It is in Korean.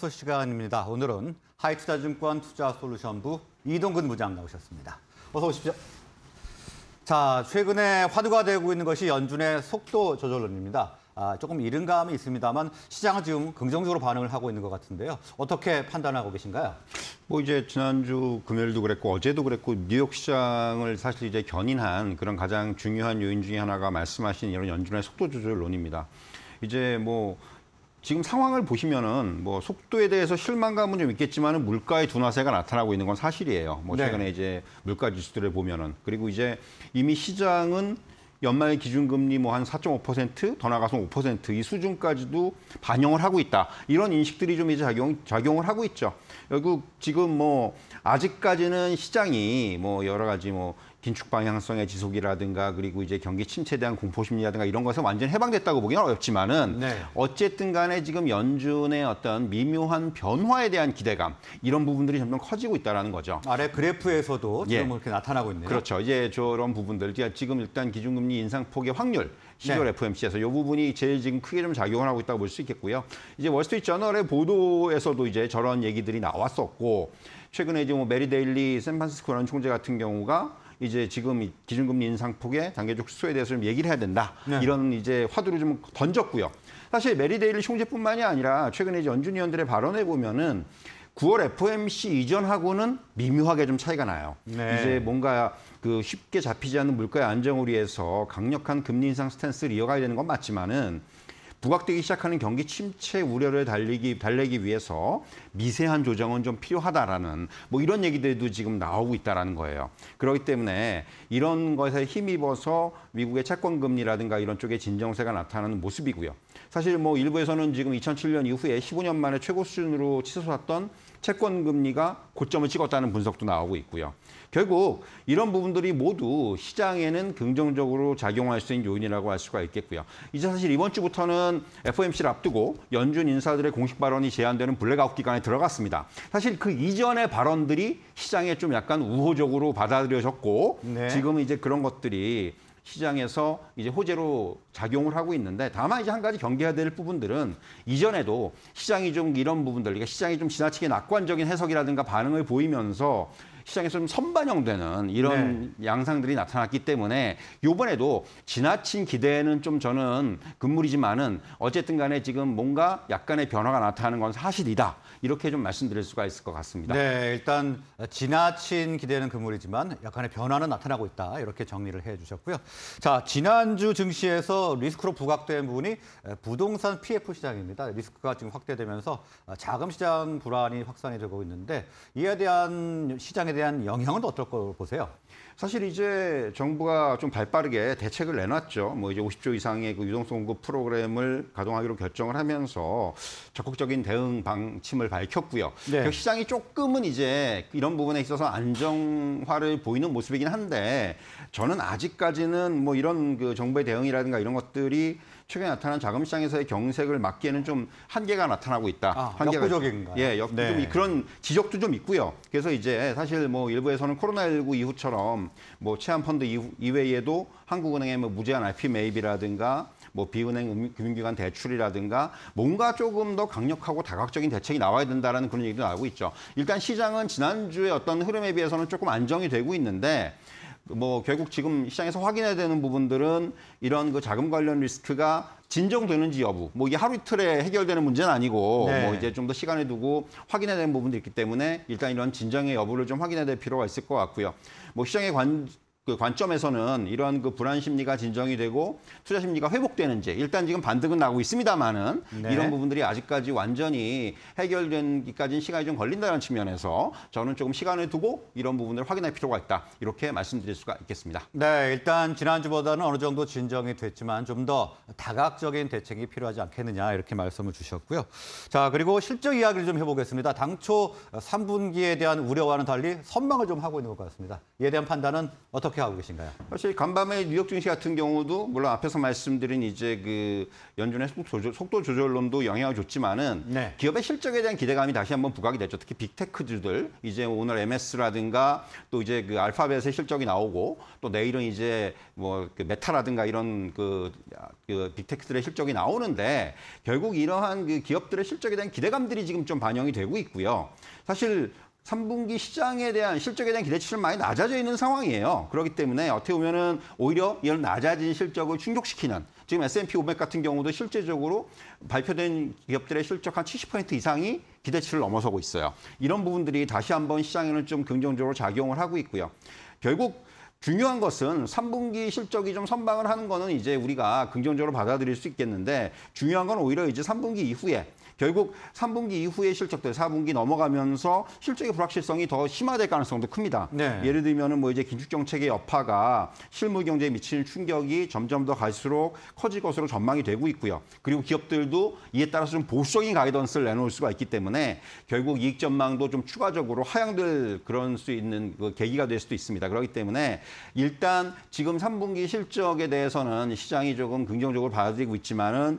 풀 시간입니다. 오늘은 하이투자증권 투자솔루션부 이동근 부장 나오셨습니다. 어서 오십시오. 자, 최근에 화두가 되고 있는 것이 연준의 속도 조절론입니다. 아, 조금 이른 감이 있습니다만 시장은 지금 긍정적으로 반응을 하고 있는 것 같은데요. 어떻게 판단하고 계신가요? 뭐 이제 지난주 금요일도 그랬고 어제도 그랬고 뉴욕 시장을 사실 이제 견인한 그런 가장 중요한 요인 중에 하나가 말씀하신 이런 연준의 속도 조절론입니다. 이제 뭐 지금 상황을 보시면은 뭐 속도에 대해서 실망감은 좀 있겠지만은 물가의 둔화세가 나타나고 있는 건 사실이에요. 뭐 네. 최근에 네. 이제 물가 지수들을 보면은 그리고 이제 이미 시장은 연말 기준금리 뭐 한 4.5%더 나가서 5%이 수준까지도 반영을 하고 있다. 이런 인식들이 좀 이제 작용, 작용을 하고 있죠. 결국 지금 뭐 아직까지는 시장이 뭐 여러 가지 뭐 긴축 방향성의 지속이라든가 그리고 이제 경기 침체에 대한 공포 심리라든가 이런 것은 완전히 해방됐다고 보기는 어렵지만은 네. 어쨌든 간에 지금 연준의 어떤 미묘한 변화에 대한 기대감 이런 부분들이 점점 커지고 있다는 거죠. 아래 그래프에서도 지금 예. 이렇게 나타나고 있네요. 그렇죠. 이제 저런 부분들 지금 일단 기준금리 인상 폭의 확률 12월 네. FOMC에서 이 부분이 제일 지금 크게 좀 작용을 하고 있다고 볼 수 있겠고요. 이제 월스트리트 저널의 보도에서도 이제 저런 얘기들이 나왔었고 최근에 이제 뭐 메리 데일리 샌프란시스코 라 총재 같은 경우가 이제 지금 기준금리 인상 폭의 단계적 축소에 대해서 좀 얘기를 해야 된다. 네. 이런 이제 화두를 좀 던졌고요. 사실 메리데일리 총재뿐만이 아니라 최근에 이제 연준 의원들의 발언에 보면은 9월 FOMC 이전하고는 미묘하게 좀 차이가 나요. 네. 이제 뭔가 그 쉽게 잡히지 않는 물가의 안정을 위해서 강력한 금리 인상 스탠스를 이어가야 되는 건 맞지만은 부각되기 시작하는 경기 침체 우려를 달리기, 달래기 위해서 미세한 조정은 좀 필요하다라는 뭐 이런 얘기들도 지금 나오고 있다라는 거예요. 그렇기 때문에 이런 것에 힘입어서 미국의 채권 금리라든가 이런 쪽에 진정세가 나타나는 모습이고요. 사실 뭐 일부에서는 지금 2007년 이후에 15년 만에 최고 수준으로 치솟았던 채권 금리가 고점을 찍었다는 분석도 나오고 있고요. 결국 이런 부분들이 모두 시장에는 긍정적으로 작용할 수 있는 요인이라고 할 수가 있겠고요. 이제 사실 이번 주부터는 FOMC를 앞두고 연준 인사들의 공식 발언이 제한되는 블랙아웃 기간에 들어갔습니다. 사실 그 이전의 발언들이 시장에 좀 약간 우호적으로 받아들여졌고 네. 지금 이제 그런 것들이 시장에서 이제 호재로 작용을 하고 있는데 다만 이제 한 가지 경계해야 될 부분들은 이전에도 시장이 좀 이런 부분들, 그러니까 시장이 좀 지나치게 낙관적인 해석이라든가 반응을 보이면서 시장에서 좀 선반영되는 이런 네. 양상들이 나타났기 때문에 요번에도 지나친 기대는 좀 저는 금물이지만은 어쨌든 간에 지금 뭔가 약간의 변화가 나타나는 건 사실이다. 이렇게 좀 말씀드릴 수가 있을 것 같습니다. 네, 일단 지나친 기대는 금물이지만 약간의 변화는 나타나고 있다. 이렇게 정리를 해 주셨고요. 자, 지난주 증시에서 리스크로 부각된 부분이 부동산 PF 시장입니다. 리스크가 지금 확대되면서 자금 시장 불안이 확산이 되고 있는데 이에 대한 시장의 시장에 대한 영향은 어떨 거 보세요? 사실 이제 정부가 좀 발빠르게 대책을 내놨죠. 뭐 이제 50조 이상의 그 유동성 공급 프로그램을 가동하기로 결정을 하면서 적극적인 대응 방침을 밝혔고요. 네. 시장이 조금은 이제 이런 부분에 있어서 안정화를 보이는 모습이긴 한데 저는 아직까지는 뭐 이런 그 정부의 대응이라든가 이런 것들이 최근에 나타난 자금 시장에서의 경색을 막기에는 좀 한계가 나타나고 있다. 아, 한계가 역부족인가요? 예, 역, 네. 좀 그런 지적도 좀 있고요. 그래서 이제 사실 뭐 일부에서는 코로나19 이후처럼 뭐 체한 펀드 이후, 이외에도 한국은행의 뭐 무제한 i p 매입이라든가 뭐 비은행 음, 금융기관 대출이라든가 뭔가 조금 더 강력하고 다각적인 대책이 나와야 된다라는 그런 얘기도 나오고 있죠. 일단 시장은 지난주에 어떤 흐름에 비해서는 조금 안정이 되고 있는데 뭐 결국 지금 시장에서 확인해야 되는 부분들은 이런 그 자금 관련 리스크가 진정되는지 여부. 뭐 이게 하루 이틀에 해결되는 문제는 아니고 네. 뭐 이제 좀 더 시간을 두고 확인해야 되는 부분도 있기 때문에 일단 이런 진정의 여부를 좀 확인해야 될 필요가 있을 것 같고요. 뭐 시장의 관그 관점에서는 이러한 그 불안 심리가 진정이 되고 투자 심리가 회복되는지 일단 지금 반등은 나고 있습니다만은 네. 이런 부분들이 아직까지 완전히 해결된기까지는 시간이 좀 걸린다는 측면에서 저는 조금 시간을 두고 이런 부분을 확인할 필요가 있다 이렇게 말씀드릴 수가 있겠습니다. 네, 일단 지난주보다는 어느 정도 진정이 됐지만 좀 더 다각적인 대책이 필요하지 않겠느냐 이렇게 말씀을 주셨고요. 자 그리고 실적 이야기를 좀 해보겠습니다. 당초 3분기에 대한 우려와는 달리 선망을 좀 하고 있는 것 같습니다. 이에 대한 판단은 어떻게? 어떻게 하고 계신가요? 사실 간밤에 뉴욕 증시 같은 경우도 물론 앞에서 말씀드린 이제 그 연준의 속도 조절론도 영향을 줬지만은 네. 기업의 실적에 대한 기대감이 다시 한번 부각이 됐죠. 특히 빅테크들 이제 오늘 MS라든가 또 이제 그 알파벳의 실적이 나오고 또 내일은 이제 뭐그 메타라든가 이런 그, 아, 그 빅테크들의 실적이 나오는데 결국 이러한 그 기업들의 실적에 대한 기대감들이 지금 좀 반영이 되고 있고요. 사실 3분기 시장에 대한 실적에 대한 기대치는 많이 낮아져 있는 상황이에요. 그렇기 때문에 어떻게 보면은 오히려 이런 낮아진 실적을 충족시키는 지금 S&P 500 같은 경우도 실제적으로 발표된 기업들의 실적 한 70% 이상이 기대치를 넘어서고 있어요. 이런 부분들이 다시 한번 시장에는 좀 긍정적으로 작용을 하고 있고요. 결국 중요한 것은 3분기 실적이 좀 선방을 하는 거는 이제 우리가 긍정적으로 받아들일 수 있겠는데 중요한 건 오히려 이제 3분기 이후에 결국 3분기 이후의 실적들, 4분기 넘어가면서 실적의 불확실성이 더 심화될 가능성도 큽니다. 네. 예를 들면은 뭐 이제 긴축 정책의 여파가 실물 경제에 미치는 충격이 점점 더 갈수록 커질 것으로 전망이 되고 있고요. 그리고 기업들도 이에 따라서 좀 보수적인 가이던스를 내놓을 수가 있기 때문에 결국 이익 전망도 좀 추가적으로 하향될 그런 수 있는 그 계기가 될 수도 있습니다. 그렇기 때문에 일단 지금 3분기 실적에 대해서는 시장이 조금 긍정적으로 받아들이고 있지만은